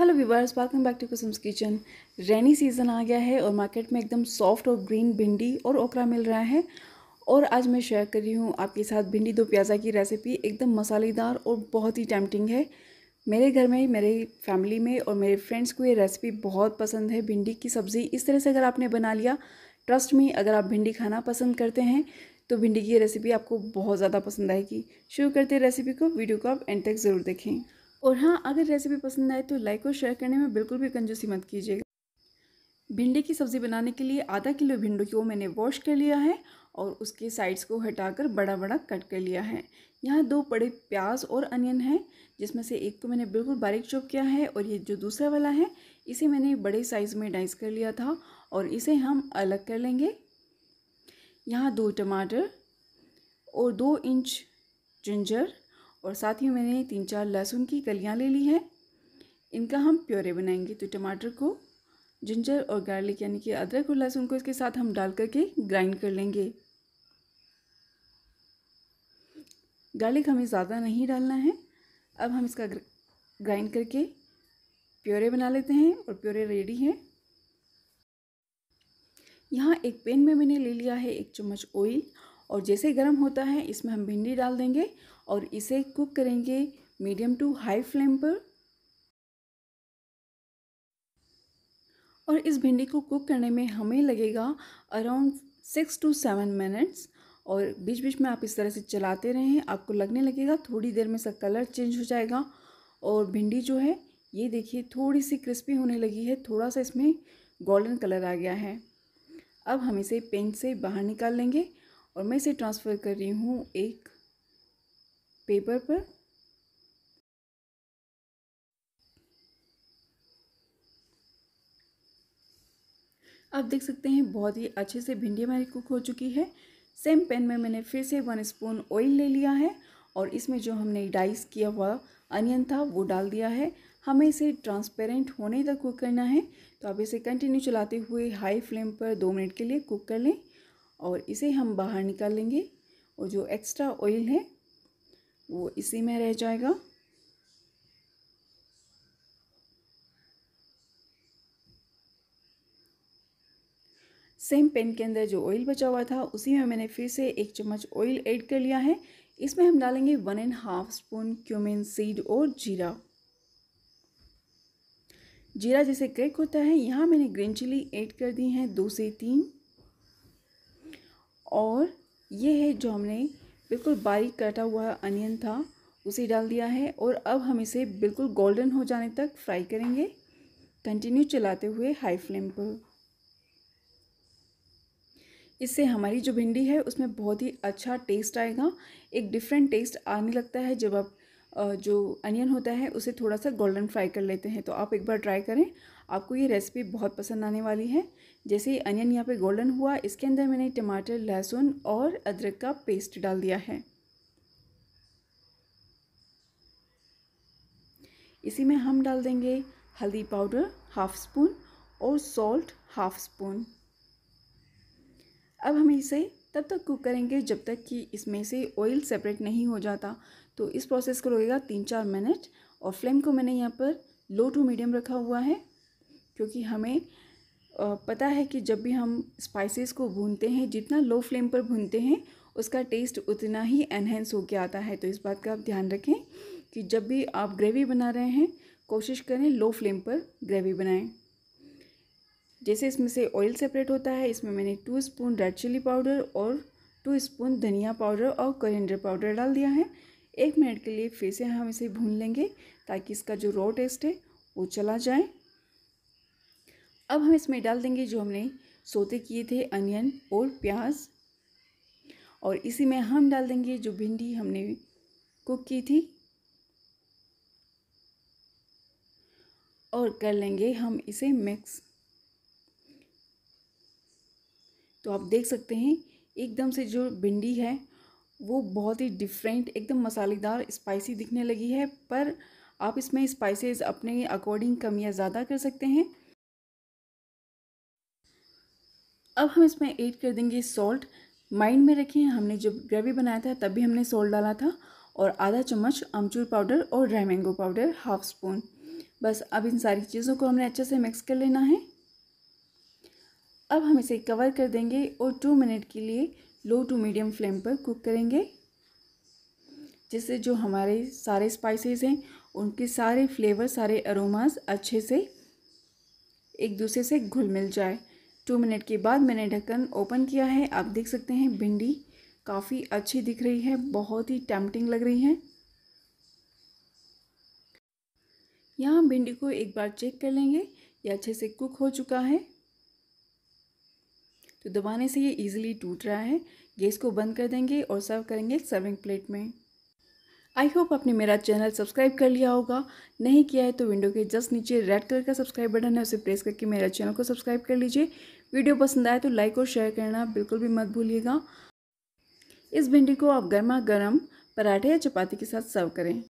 hello viewers welcome back to Kusum's kitchen rainy season आ गया है और मार्केट में एकदम सॉफ्ट और ग्रीन भिंडी और ओकरा मिल रहा है और आज मैं शेयर कर रही हूँ आपके साथ भिंडी दो प्याज़ा की रेसिपी एकदम मसालेदार और बहुत ही टैम्पटिंग है मेरे घर में मेरे फैमिली में और मेरे फ्रेंड्स को ये रेसिपी बहुत पसंद है भिंडी की सब्ज़ी इस तरह से अगर आपने बना लिया ट्रस्ट में अगर आप भिंडी खाना पसंद करते हैं तो भिंडी की रेसिपी आपको बहुत ज़्यादा पसंद आएगी शुरू करते रेसिपी को वीडियो को आप एंड तक ज़रूर देखें और हाँ अगर रेसिपी पसंद आए तो लाइक और शेयर करने में बिल्कुल भी कंजूसी मत कीजिएगा भिंडी की सब्ज़ी बनाने के लिए आधा किलो भिंडो को मैंने वॉश कर लिया है और उसके साइड्स को हटाकर बड़ा बड़ा कट कर लिया है यहाँ दो बड़े प्याज और अनियन है जिसमें से एक को मैंने बिल्कुल बारीक चॉप किया है और ये जो दूसरा वाला है इसे मैंने बड़े साइज़ में डाइस कर लिया था और इसे हम अलग कर लेंगे यहाँ दो टमाटर और दो इंच जिंजर और साथ ही मैंने तीन चार लहसुन की कलियाँ ले ली हैं इनका हम प्योरे बनाएंगे तो टमाटर को जिंजर और गार्लिक यानी कि अदरक और लहसुन को इसके साथ हम डाल करके ग्राइंड कर लेंगे गार्लिक हमें ज़्यादा नहीं डालना है अब हम इसका ग्राइंड करके प्योरे बना लेते हैं और प्योरे रेडी है यहाँ एक पेन में मैंने ले लिया है एक चम्मच ऑयल और जैसे गर्म होता है इसमें हम भिंडी डाल देंगे और इसे कुक करेंगे मीडियम टू हाई फ्लेम पर और इस भिंडी को कुक करने में हमें लगेगा around six to seven minutes और बीच बीच में आप इस तरह से चलाते रहें आपको लगने लगेगा थोड़ी देर में सब कलर चेंज हो जाएगा और भिंडी जो है ये देखिए थोड़ी सी क्रिस्पी होने लगी है थोड़ा सा इसमें गोल्डन कलर आ गया है अब हम इसे पेन से बाहर निकाल लेंगे और मैं इसे ट्रांसफ़र कर रही हूँ एक पेपर पर आप देख सकते हैं बहुत ही अच्छे से भिंडी हमारी कुक हो चुकी है सेम पैन में मैंने फिर से वन स्पून ऑयल ले लिया है और इसमें जो हमने डाइस किया हुआ अनियन था वो डाल दिया है हमें इसे ट्रांसपेरेंट होने तक कुक करना है तो आप इसे कंटिन्यू चलाते हुए हाई फ्लेम पर दो मिनट के लिए कुक कर लें और इसे हम बाहर निकाल लेंगे और जो एक्स्ट्रा ऑयल है वो इसी में रह जाएगा सेम पेन के अंदर जो ऑयल बचा हुआ था उसी में मैंने फिर से एक चम्मच ऑयल ऐड कर लिया है इसमें हम डालेंगे one and half spoon cumin seed और जीरा जीरा जैसे क्रैक होता है यहाँ मैंने ग्रीन चिली ऐड कर दी है दो से तीन और ये है जो हमने बिल्कुल बारीक काटा हुआ अनियन था उसे डाल दिया है और अब हम इसे बिल्कुल गोल्डन हो जाने तक फ्राई करेंगे कंटिन्यू चलाते हुए हाई फ्लेम पर इससे हमारी जो भिंडी है उसमें बहुत ही अच्छा टेस्ट आएगा एक डिफरेंट टेस्ट आने लगता है जब आप जो अनियन होता है उसे थोड़ा सा गोल्डन फ्राई कर लेते हैं तो आप एक बार ट्राई करें आपको ये रेसिपी बहुत पसंद आने वाली है जैसे ही अनियन यहाँ पे गोल्डन हुआ इसके अंदर मैंने टमाटर लहसुन और अदरक का पेस्ट डाल दिया है इसी में हम डाल देंगे हल्दी पाउडर हाफ स्पून और सॉल्ट हाफ स्पून अब हम इसे तब तक कुक करेंगे जब तक कि इसमें से ऑयल सेपरेट नहीं हो जाता तो इस प्रोसेस को लगेगा तीन चार मिनट और फ्लेम को मैंने यहाँ पर लो टू मीडियम रखा हुआ है क्योंकि हमें पता है कि जब भी हम स्पाइसेस को भूनते हैं जितना लो फ्लेम पर भूनते हैं उसका टेस्ट उतना ही एनहेंस होकर आता है तो इस बात का आप ध्यान रखें कि जब भी आप ग्रेवी बना रहे हैं कोशिश करें लो फ्लेम पर ग्रेवी बनाएं जैसे इसमें से ऑयल सेपरेट होता है इसमें मैंने two spoon red chilli powder और टू स्पून धनिया पाउडर और करेंडर पाउडर डाल दिया है एक मिनट के लिए फिर से हम इसे भून लेंगे ताकि इसका जो रॉ टेस्ट है वो चला जाए अब हम इसमें डाल देंगे जो हमने सोते किए थे अनियन और प्याज और इसी में हम डाल देंगे जो भिंडी हमने कुक की थी और कर लेंगे हम इसे मिक्स तो आप देख सकते हैं एकदम से जो भिंडी है वो बहुत ही डिफरेंट एकदम मसालेदार स्पाइसी दिखने लगी है पर आप इसमें स्पाइसेस अपने अकॉर्डिंग कम या ज़्यादा कर सकते हैं अब हम इसमें ऐड कर देंगे सॉल्ट माइंड में रखें हमने जब ग्रेवी बनाया था तब भी हमने सॉल्ट डाला था और आधा चम्मच अमचूर पाउडर और dry mango powder half spoon बस अब इन सारी चीज़ों को हमने अच्छे से मिक्स कर लेना है अब हम इसे कवर कर देंगे और टू मिनट के लिए लो टू मीडियम फ्लेम पर कुक करेंगे जिससे जो हमारे सारे स्पाइसेस हैं उनके सारे फ्लेवर सारे अरोमास अच्छे से एक दूसरे से घुल मिल जाए टू मिनट के बाद मैंने ढक्कन ओपन किया है आप देख सकते हैं भिंडी काफ़ी अच्छी दिख रही है बहुत ही टैम्पटिंग लग रही है यहाँ भिंडी को एक बार चेक कर लेंगे ये अच्छे से कुक हो चुका है तो दबाने से ये ईजिली टूट रहा है गैस को बंद कर देंगे और सर्व करेंगे सर्विंग प्लेट में आई होप आपने मेरा चैनल सब्सक्राइब कर लिया होगा नहीं किया है तो विंडो के जस्ट नीचे रेड कलर का सब्सक्राइब बटन है उसे प्रेस करके मेरा चैनल को सब्सक्राइब कर लीजिए वीडियो पसंद आए तो लाइक और शेयर करना बिल्कुल भी मत भूलिएगा इस भिंडी को आप गर्मा गर्म पराठे या चपाती के साथ सर्व करें